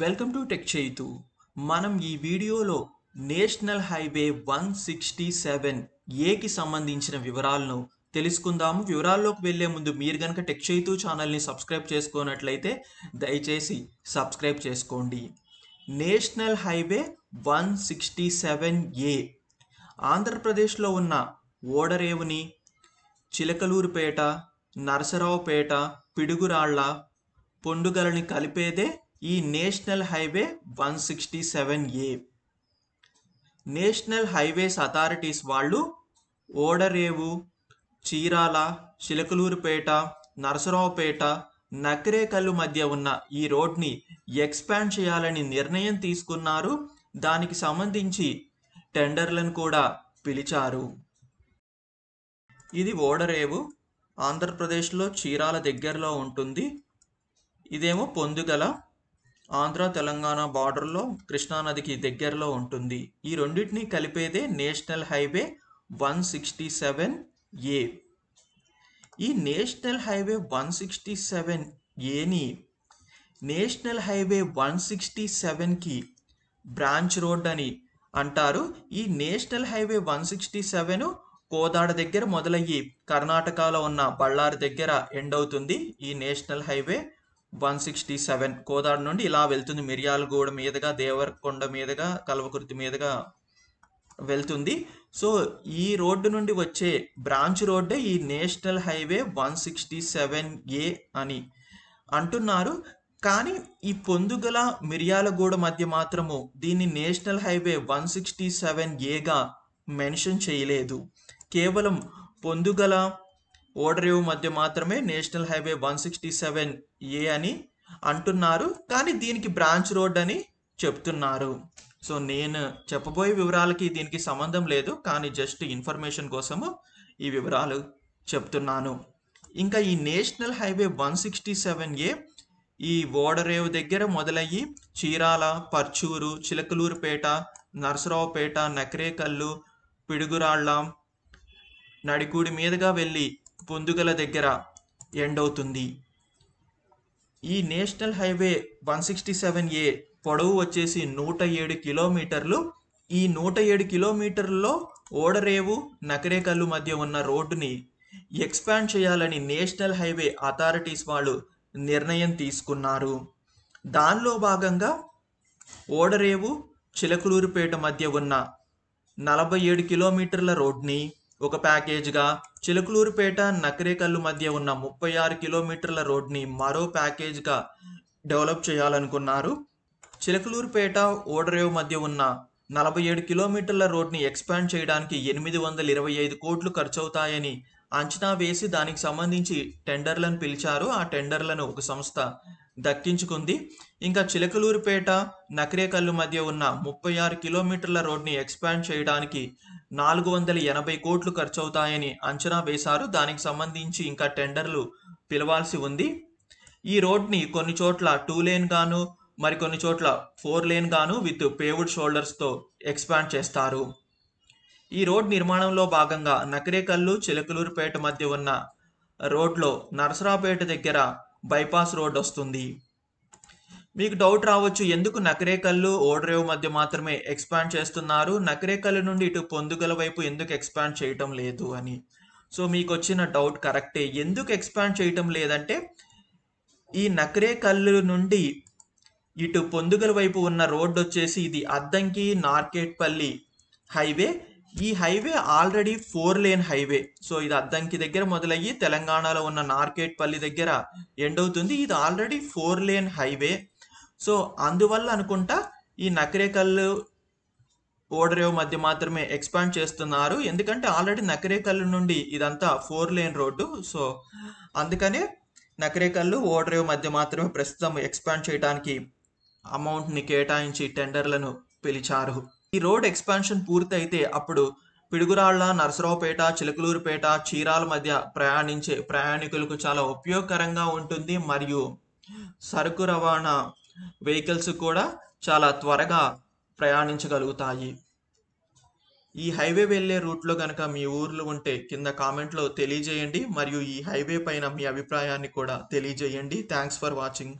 welcome to tech చేయుతు మనం ఈ వీడియోలో national highway one sixty seven ఏకి సంబంధించిన వివరాలను తెలుసుకుందాము వివరాల్లోకి వెళ్లే ముందు మీరు కనుక టెక్ చేయుతు ఛానల్ని సబ్స్క్రైబ్ చేసుకున్నట్లయితే దయచేసి సబ్స్క్రైబ్ చేసుకోండి national highway one sixty seven A ఆంధ్రప్రదేశ్లో ఉన్న ఓడరేవుని చిలకలూరుపేట నరసరావుపేట పిడుగురాళ్ల పొండుగలని కలిపేదే ఈ national highway one sixty seven A national highways authorities వాళ్ళు ఓడరేవు చీరాల చిలకలూరుపేట నరసరావుపేట నకరేకల్లు మధ్య ఉన్న ఈ రోడ్ని ఎక్స్పాండ్ చేయాలని నిర్ణయం తీసుకున్నారు దానికి సంబంధించి టెండర్లను కూడా పిలిచారు ఇది ఓడరేవు ఆంధ్రప్రదేశ్లో చీరాల దగ్గరలో ఉంటుంది ఇదేమో పొందుగల ఆంధ్ర తెలంగాణ బార్డర్లో కృష్ణానదికి దగ్గరలో ఉంటుంది ఈ రెండింటిని కలిపేదే national highway one sixty seven A ఈ national highway one sixty seven ఏని నేషనల్ హైవే వన్ సిక్స్టీ సెవెన్కి బ్రాంచ్ రోడ్ అని అంటారు ఈ national highway one sixty seven Kodad దగ్గర మొదలయ్యి కర్ణాటకలో ఉన్న బళ్ళారి దగ్గర ఎండ్ అవుతుంది ఈ national highway one sixty seven Kodad నుండి ఇలా వెళ్తుంది మిర్యాలగూడ మీదుగా దేవరకొండ మీదుగా కల్వకుర్తి మీదుగా వెళ్తుంది సో ఈ రోడ్డు నుండి వచ్చే బ్రాంచ్ రోడ్డే ఈ national highway one sixty seven A అని అంటున్నారు కానీ ఈ పొందుగల మిర్యాలగూడ మధ్య మాత్రము దీన్ని national highway one sixty seven ఏగా మెన్షన్ చేయలేదు కేవలం పొందుగల ఓడరేవు మధ్య మాత్రమే national highway one sixty seven A అని అంటున్నారు కానీ దీనికి బ్రాంచ్ రోడ్ అని చెప్తున్నారు సో నేను చెప్పబోయే వివరాలకి దీనికి సంబంధం లేదు కానీ జస్ట్ ఇన్ఫర్మేషన్ కోసము ఈ వివరాలు చెప్తున్నాను ఇంకా ఈ national highway one sixty seven A ఈ ఓడరేవు దగ్గర మొదలయ్యి చీరాల పర్చూరు చిలకలూరుపేట నరసరావుపేట నకరేకల్లు పిడుగురాళ్ళ నడికూడి మీదుగా వెళ్ళి పొందుగల దగ్గర ఎండ్ అవుతుంది ఈ national highway one sixty seven A పొడవు వచ్చేసి నూట ఏడు కిలోమీటర్లు ఈ నూట ఏడు కిలోమీటర్లలో ఓడరేవు నకరేకల్లు మధ్య ఉన్న రోడ్డుని ఎక్స్పాండ్ చేయాలని నేషనల్ హైవే అథారిటీస్ వాళ్ళు నిర్ణయం తీసుకున్నారు దానిలో భాగంగా ఓడరేవు చిలకలూరుపేట మధ్య ఉన్న నలభై ఏడు కిలోమీటర్ల రోడ్ని ఒక ప్యాకేజ్గా చిలకలూరుపేట నకరేకల్లు మధ్య ఉన్న ముప్పై ఆరు కిలోమీటర్ల రోడ్ని మరో ప్యాకేజ్గా డెవలప్ చేయాలనుకున్నారు చిలకలూరుపేట ఓడరేవ్ మధ్య ఉన్న నలభై ఏడు కిలోమీటర్ల రోడ్ని ఎక్స్పాండ్ చేయడానికి ఎనిమిది వందల ఇరవై ఐదు కోట్లు ఖర్చవుతాయని అంచనా వేసి దానికి సంబంధించి టెండర్లను పిలిచారు ఆ టెండర్లను ఒక సంస్థ దక్కించుకుంది ఇంకా చిలకలూరుపేట నకరేకల్లు మధ్య ఉన్న ముప్పై ఆరు కిలోమీటర్ల రోడ్ని ఎక్స్పాండ్ చేయడానికి నాలుగు వందల ఎనభై కోట్లు ఖర్చవుతాయని అంచనా వేశారు దానికి సంబంధించి ఇంకా టెండర్లు పిలవాల్సి ఉంది ఈ రోడ్ని కొన్ని చోట్ల టూ లేన్ గాను మరికొన్ని చోట్ల ఫోర్ లేన్ గాను విత్ పేవుడ్ షోల్డర్స్తో ఎక్స్పాండ్ చేస్తారు ఈ రోడ్ నిర్మాణంలో భాగంగా నకరేకల్లు చిలకలూరుపేట మధ్య ఉన్న రోడ్లో నరసరాపేట దగ్గర బైపాస్ రోడ్ వస్తుంది మీకు డౌట్ రావచ్చు ఎందుకు నకరేకల్లు ఓడరేవు మధ్య మాత్రమే ఎక్స్పాండ్ చేస్తున్నారు నకరేకల్ నుండి ఇటు పొందుగల వైపు ఎందుకు ఎక్స్పాండ్ చేయటం లేదు అని సో మీకు వచ్చిన డౌట్ కరెక్టే ఎందుకు ఎక్స్పాండ్ చేయటం లేదంటే ఈ నకరేకల్లు నుండి ఇటు పొందుగల వైపు ఉన్న రోడ్డు వచ్చేసి ఇది అద్దంకి నార్కెట్పల్లి హైవే ఈ highway already four lane highway so ఇది అద్దంకి దగ్గర మొదలయ్యి తెలంగాణలో ఉన్న నార్కెట్పల్లి దగ్గర ఎండ్ అవుతుంది ఇది already four lane highway so అందువల్ల అనుకుంటా ఈ నకరేకల్లు ఓడరేవ్ మధ్య మాత్రమే ఎక్స్పాండ్ చేస్తున్నారు ఎందుకంటే ఆల్రెడీ నకరేకల్లు నుండి ఇదంతా ఫోర్ లేన్ రోడ్డు సో అందుకనే నకరేకల్లు ఓడరేవ్ మధ్య మాత్రమే ప్రస్తుతం ఎక్స్పాండ్ చేయడానికి అమౌంట్ని కేటాయించి టెండర్లను పిలిచారు ఈ రోడ్ ఎక్స్పాన్షన్ పూర్తయితే అప్పుడు పిడుగురాళ్ల నరసరావుపేట చిలకలూరుపేట చీరాల మధ్య ప్రయాణించే ప్రయాణికులకు చాలా ఉపయోగకరంగా ఉంటుంది మరియు సరుకు రవాణా వెహికల్స్ కూడా చాలా త్వరగా ప్రయాణించగలుగుతాయి ఈ హైవే వెళ్ళే రూట్లో కనుక మీ ఊర్లు ఉంటే కింద కామెంట్లో తెలియజేయండి మరియు ఈ హైవే పైన మీ అభిప్రాయాన్ని కూడా తెలియజేయండి థ్యాంక్స్ ఫర్ వాచింగ్